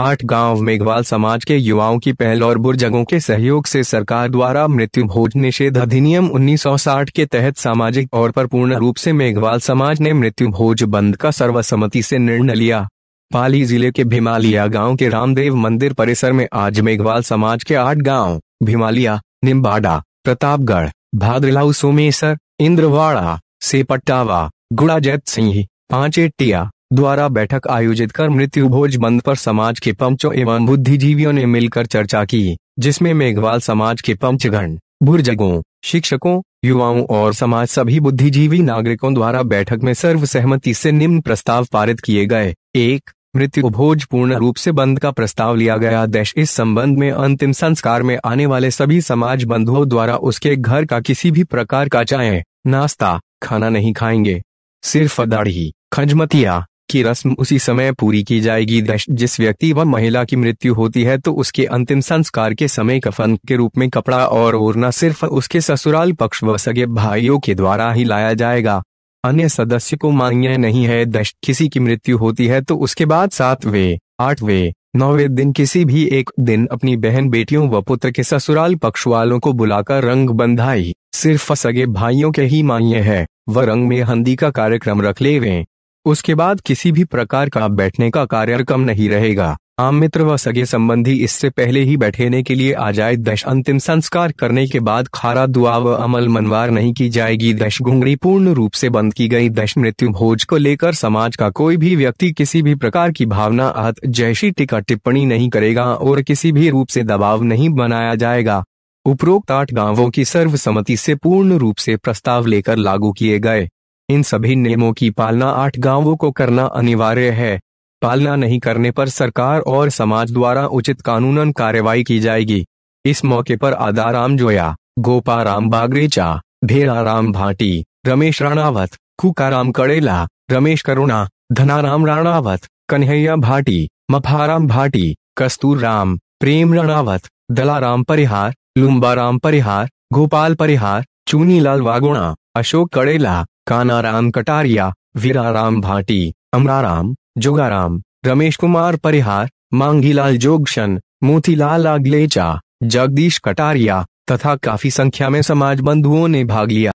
आठ गांव मेघवाल समाज के युवाओं की पहल और बुर्जगों के सहयोग से सरकार द्वारा मृत्यु भोज निषेध अधिनियम 1960 के तहत सामाजिक तौर पर पूर्ण रूप से मेघवाल समाज ने मृत्यु भोज बंद का सर्वसम्मति से निर्णय लिया पाली जिले के भीमालिया गांव के रामदेव मंदिर परिसर में आज मेघवाल समाज के आठ गाँव भीमालिया निम्बाडा प्रतापगढ़ भाद्रलाउ सोमेसर इंद्रवाड़ा सेपट्टावा गुड़ाजैत सिंह पांचेटिया द्वारा बैठक आयोजित कर मृत्यु भोज बंद पर समाज के पंचों एवं बुद्धिजीवियों ने मिलकर चर्चा की जिसमें मेघवाल समाज के पंचगण बुर्जगों शिक्षकों युवाओं और समाज सभी बुद्धिजीवी नागरिकों द्वारा बैठक में सर्वसहमति से निम्न प्रस्ताव पारित किए गए एक मृत्यु भोज पूर्ण रूप से बंद का प्रस्ताव लिया गया देश इस संबंध में अंतिम संस्कार में आने वाले सभी समाज बंधुओं द्वारा उसके घर का किसी भी प्रकार का चाय नाश्ता खाना नहीं खाएंगे सिर्फ दाढ़ी खजमतिया की रस्म उसी समय पूरी की जाएगी जिस व्यक्ति व महिला की मृत्यु होती है तो उसके अंतिम संस्कार के समय कफन के रूप में कपड़ा और ओरना सिर्फ उसके ससुराल पक्ष व सगे भाइयों के द्वारा ही लाया जाएगा अन्य सदस्य को मान्य नहीं है दश किसी की मृत्यु होती है तो उसके बाद सातवे आठवे नौवे दिन किसी भी एक दिन अपनी बहन बेटियों व पुत्र के ससुराल पक्ष वालों को बुलाकर रंग बंधाई सिर्फ सगे भाइयों के ही मान्य है वह रंग में हंदी का कार्यक्रम रख ले उसके बाद किसी भी प्रकार का बैठने का कार्य कम नहीं रहेगा आम मित्र व सगे संबंधी इससे पहले ही बैठने के लिए आ जाए दश अंतिम संस्कार करने के बाद खारा दुआ व अमल मनवार नहीं की जाएगी दश घुंगड़ी पूर्ण रूप से बंद की गई दश मृत्यु भोज को लेकर समाज का कोई भी व्यक्ति किसी भी प्रकार की भावना आहत जैसी टिका टिप्पणी नहीं करेगा और किसी भी रूप से दबाव नहीं बनाया जाएगा उपरोक्त आठ गांवों की सर्वसम्मति से पूर्ण रूप से प्रस्ताव लेकर लागू किए गए इन सभी नियमों की पालना आठ गांवों को करना अनिवार्य है पालना नहीं करने पर सरकार और समाज द्वारा उचित कानूनन कार्रवाई की जाएगी इस मौके पर आदाराम जोया गोपाराम बागरेचा राम भाटी रमेश राणावत कुकाराम कड़ेला रमेश करुणा धनाराम राणावत कन्हैया भाटी मफाराम भाटी कस्तूर राम प्रेम राणावत दलाराम परिहार लुम्बाराम परिहार गोपाल परिहार चूनीलाल वागुणा अशोक कड़ेला कानाराम कटारिया वीराराम भाटी अमराराम जोगाराम रमेश कुमार परिहार मांगीलाल जोगशन मोतीलाल आगलेचा जगदीश कटारिया तथा काफी संख्या में समाज बंधुओं ने भाग लिया